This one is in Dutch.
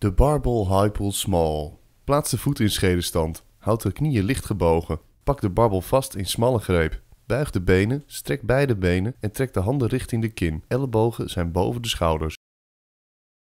De barbel hypo small. Plaats de voet in schedestand. Houd de knieën licht gebogen. Pak de barbel vast in smalle greep. Buig de benen, strek beide benen en trek de handen richting de kin. Ellebogen zijn boven de schouders.